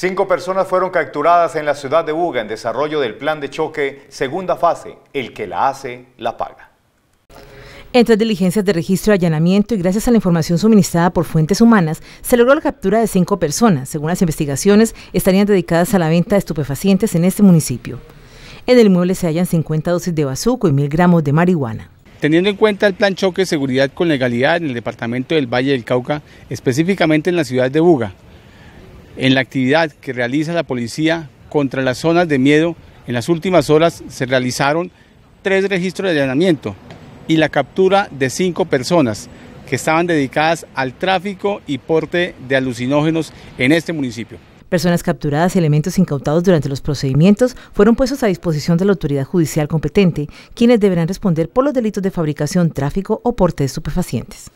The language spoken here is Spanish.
Cinco personas fueron capturadas en la ciudad de Buga en desarrollo del plan de choque segunda fase. El que la hace, la paga. Entre diligencias de registro y allanamiento y gracias a la información suministrada por fuentes humanas, se logró la captura de cinco personas. Según las investigaciones, estarían dedicadas a la venta de estupefacientes en este municipio. En el mueble se hallan 50 dosis de bazuco y mil gramos de marihuana. Teniendo en cuenta el plan choque seguridad con legalidad en el departamento del Valle del Cauca, específicamente en la ciudad de Buga, en la actividad que realiza la policía contra las zonas de miedo, en las últimas horas se realizaron tres registros de allanamiento y la captura de cinco personas que estaban dedicadas al tráfico y porte de alucinógenos en este municipio. Personas capturadas y elementos incautados durante los procedimientos fueron puestos a disposición de la autoridad judicial competente, quienes deberán responder por los delitos de fabricación, tráfico o porte de estupefacientes.